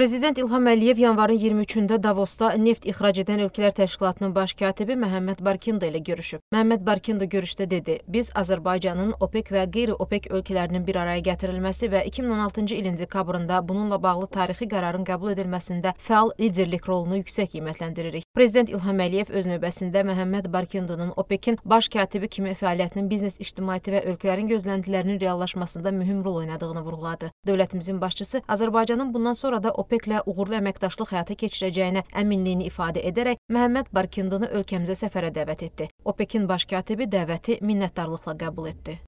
Prezident İlham Əliyev yanvarın 23-də Davosda neft ixrac edən ölkələr təşkilatının baş katibi Məhəmməd Barkindo ilə görüşüb. Məhəmməd Barkindo görüşdə dedi: "Biz Azərbaycanın OPEC və qeyri-OPEC ölkələrinin bir araya gətirilməsi və 2016-cı ilin dekabrında bununla bağlı tarixi qərarın qəbul edilməsində fəal liderlik rolunu yüksək qiymətləndiririk." Prezident İlham Əliyev öz növbəsində Məhəmməd Barkindonun OPEC-in baş katibi kimi fəaliyyətinin biznes, ictimaiyyəti və ölkələrin gözləntilərinin reallaşmasında mühüm rol oynadığını vurğuladı. Dövlətimizin başçısı Azərbaycanın bundan sonra da OPEC OPEC-lə uğurlu əməkdaşlıq həyata keçirəcəyinə əminliyini ifadə edərək Məhəmməd Barkindonu ölkəmizə səfərə dəvət etdi. OPEC-in baş katibi dəvəti minnətdarlıqla qəbul etdi.